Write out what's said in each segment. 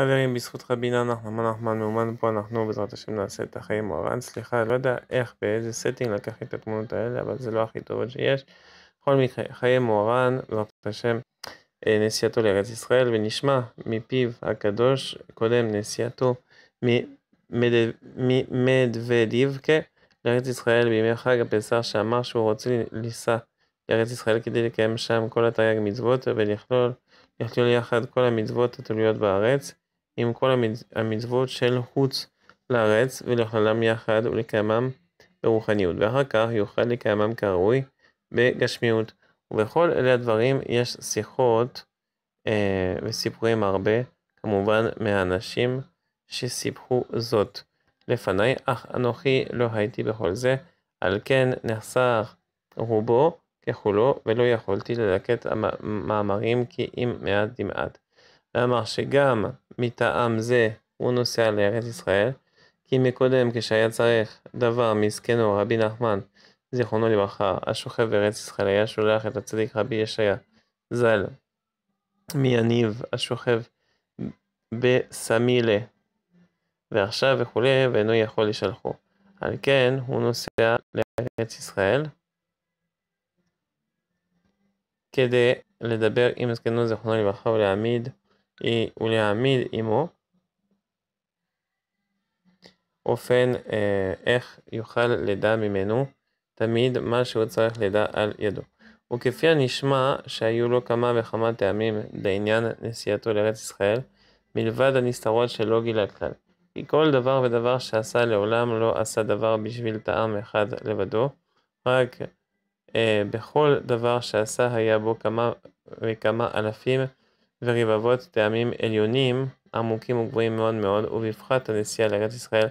חברים, בזכות רבי נחמן נחמן מאומן פה אנחנו בעזרת השם נעשה את החיים מוהר"ן. סליחה, לא יודע איך, באיזה סטינג לקחתי את התמונות האלה, אבל זה לא הכי טובות שיש. בכל מקרה, חיי מוהר"ן, בעזרת השם, אה, נסיעתו לארץ ישראל, ונשמע מפיו הקדוש, קודם נסיעתו ממדוודיבקה לארץ ישראל בימי חג הפסח, שאמר שהוא רוצה לנסוע לארץ ישראל כדי לקיים שם כל התרי"ג מצוות ולכלול לכלול יחד כל המצוות התלויות בארץ. עם כל המצוות של חוץ לארץ ולכללם יחד ולקיימם ברוחניות, ואחר כך יוכל לקיימם כראוי בגשמיות. ובכל אלה הדברים יש שיחות אה, וסיפורים הרבה, כמובן מהאנשים שסיפחו זאת לפניי, אך אנוכי לא הייתי בכל זה, על כן נחסר רובו ככולו, ולא יכולתי ללקט המאמרים כי אם מעט דמעט. ואמר שגם מטעם זה הוא נוסע לארץ ישראל, כי מקודם כשהיה צריך דבר מזקנו רבי נחמן, זיכרונו לברכה, השוכב בארץ ישראל, היה שולח את הצדיק רבי ישעיה ז"ל מיניב השוכב בסמילה, ועכשיו וכולי, ואינו יכול לשלחו. על כן הוא נוסע לארץ ישראל כדי לדבר עם זקנו זיכרונו לברכה ולהעמיד y אה, ולהעמיד עמו אופן אה, איך יוכל לדע ממנו תמיד מה שהוא צריך לדע על ידו. וכפי הנשמע שהיו לו כמה וכמה טעמים לעניין נסיעתו לארץ ישראל, מלבד הנסתרות שלא גילה כלל. כי כל דבר ודבר שעשה לעולם לא עשה דבר בשביל טעם אחד לבדו, רק אה, בכל דבר שעשה היה בו כמה וכמה אלפים ורבבות טעמים עליונים עמוקים וגבוהים מאוד מאוד, ובפחת הנסיעה לארץ ישראל,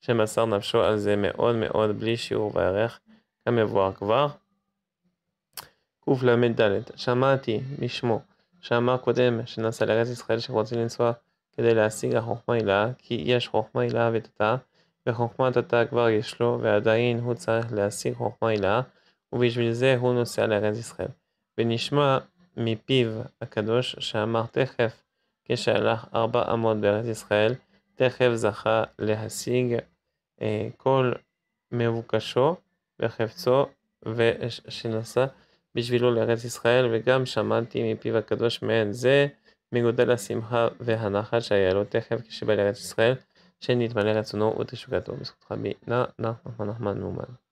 שמסר נפשו על זה מאוד מאוד בלי שיעור וערך, כמבואר כבר. קל"ד שמעתי משמו שאמר קודם שנסע לארץ ישראל שרוצים לנסוע כדי להשיג החוכמה הילה, כי יש חוכמה הילה ותתה, וחוכמת התא כבר יש לו, ועדיין הוא צריך להשיג חוכמה הילה, ובשביל זה הוא נוסע לארץ ישראל. ונשמע מפיו הקדוש שאמר תכף כשהלך ארבע אמות בארץ ישראל, תכף זכה להשיג אה, כל מבוקשו וחפצו ושנסע בשבילו לארץ ישראל, וגם שמעתי מפיו הקדוש מעין זה, מגודל השמחה והנחת שהיה לו תכף כשבא לארץ ישראל, שנתמלא רצונו ותשוקתו בזכותך בי. נא נחמן נחמן מאומן.